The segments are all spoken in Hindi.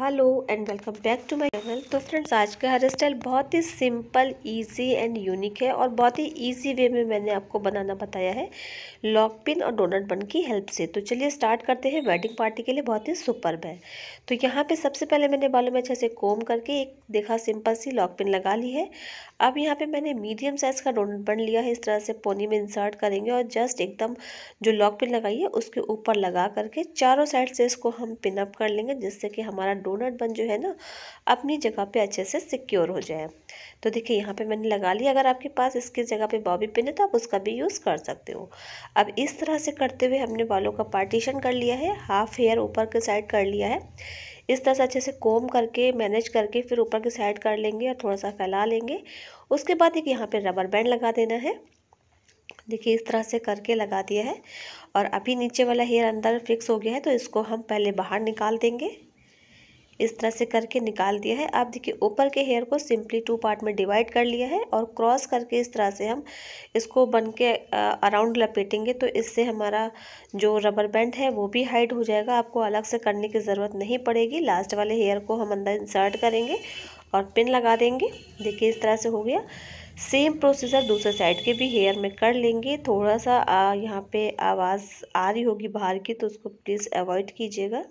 hello and welcome back to my channel तो फ्रेंड्स आज का हेयर स्टाइल बहुत ही सिंपल इजी एंड यूनिक है और बहुत ही इजी वे में मैंने आपको बनाना बताया है लॉक पिन और डोनट बन की हेल्प से तो चलिए स्टार्ट करते हैं वेडिंग पार्टी के लिए बहुत ही सुपर है तो यहाँ पे सबसे पहले मैंने बालों में अच्छे से कोम करके एक देखा सिंपल सी लॉक पिन लगा ली है अब यहाँ पर मैंने मीडियम साइज़ का डोनट बन लिया है इस तरह से पोनी में इंसर्ट करेंगे और जस्ट एकदम जो लॉक पिन लगाई है उसके ऊपर लगा करके चारों साइड से इसको हम पिनअप कर लेंगे जिससे कि हमारा डोनट बन जो है ना अपनी जगह पे अच्छे से सिक्योर हो जाए तो देखिए यहाँ पे मैंने लगा लिया अगर आपके पास इसके जगह पे बॉबी पिन है तो आप उसका भी यूज़ कर सकते हो अब इस तरह से करते हुए हमने बालों का पार्टीशन कर लिया है हाफ हेयर ऊपर के साइड कर लिया है इस तरह से अच्छे से कोम करके मैनेज करके फिर ऊपर के साइड कर लेंगे और थोड़ा सा फैला लेंगे उसके बाद एक यहाँ पर रबर बैंड लगा देना है देखिए इस तरह से करके लगा दिया है और अभी नीचे वाला हेयर अंदर फिक्स हो गया है तो इसको हम पहले बाहर निकाल देंगे इस तरह से करके निकाल दिया है आप देखिए ऊपर के हेयर को सिंपली टू पार्ट में डिवाइड कर लिया है और क्रॉस करके इस तरह से हम इसको बन के अराउंड लपेटेंगे तो इससे हमारा जो रबर बैंड है वो भी हाइड हो जाएगा आपको अलग से करने की ज़रूरत नहीं पड़ेगी लास्ट वाले हेयर को हम अंदर इंसर्ट करेंगे और पिन लगा देंगे देखिए इस तरह से हो गया सेम प्रोसीजर दूसरे साइड के भी हेयर में कर लेंगे थोड़ा सा यहाँ पे आवाज़ आ रही होगी बाहर की तो उसको प्लीज़ अवॉइड कीजिएगा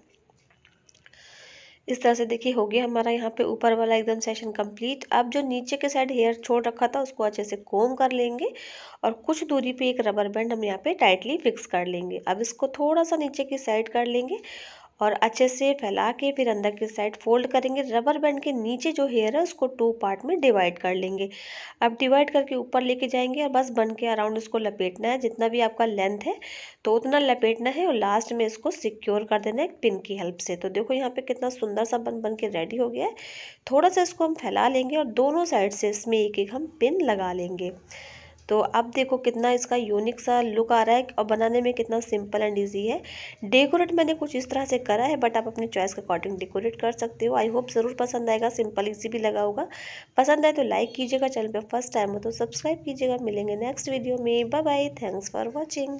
इस तरह से देखिए हो गया हमारा यहाँ पे ऊपर वाला एकदम सेशन कंप्लीट अब जो नीचे के साइड हेयर छोड़ रखा था उसको अच्छे से कोम कर लेंगे और कुछ दूरी पे एक रबर बैंड हम यहाँ पे टाइटली फिक्स कर लेंगे अब इसको थोड़ा सा नीचे की साइड कर लेंगे और अच्छे से फैला के फिर अंदर की साइड फोल्ड करेंगे रबर बैंड के नीचे जो हेयर है उसको टू पार्ट में डिवाइड कर लेंगे अब डिवाइड करके ऊपर लेके जाएंगे और बस बन के अराउंड उसको लपेटना है जितना भी आपका लेंथ है तो उतना लपेटना है और लास्ट में इसको सिक्योर कर देना है पिन की हेल्प से तो देखो यहाँ पर कितना सुंदर सा बन बन के रेडी हो गया है थोड़ा सा इसको हम फैला लेंगे और दोनों साइड से इसमें एक एक हम पिन लगा लेंगे तो अब देखो कितना इसका यूनिक सा लुक आ रहा है और बनाने में कितना सिंपल एंड ईजी है डेकोरेट मैंने कुछ इस तरह से करा है बट आप अपनी चॉइस के अकॉर्डिंग डेकोरेट कर सकते हो आई होप ज़रूर पसंद आएगा सिंपल ईजी भी लगा होगा पसंद आए तो लाइक कीजिएगा चैनल पर फर्स्ट टाइम हो तो सब्सक्राइब कीजिएगा मिलेंगे नेक्स्ट वीडियो में bye bye thanks for watching